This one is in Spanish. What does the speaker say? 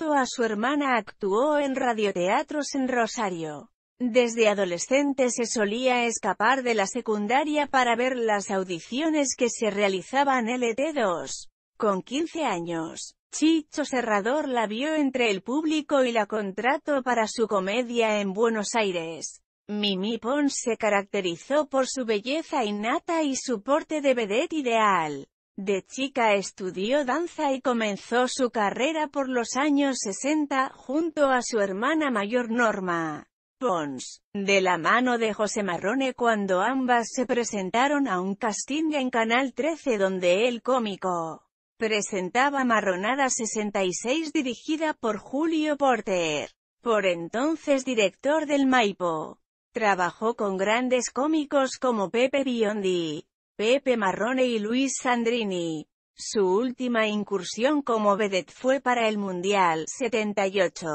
a su hermana actuó en radioteatros en Rosario. Desde adolescente se solía escapar de la secundaria para ver las audiciones que se realizaban LT2. Con 15 años, Chicho Serrador la vio entre el público y la contrató para su comedia en Buenos Aires. Mimi Pons se caracterizó por su belleza innata y su porte de vedette ideal. De chica estudió danza y comenzó su carrera por los años 60, junto a su hermana mayor Norma Pons, de la mano de José Marrone cuando ambas se presentaron a un casting en Canal 13 donde el cómico presentaba Marronada 66 dirigida por Julio Porter, por entonces director del Maipo. Trabajó con grandes cómicos como Pepe Biondi, Pepe Marrone y Luis Sandrini. Su última incursión como vedette fue para el Mundial 78.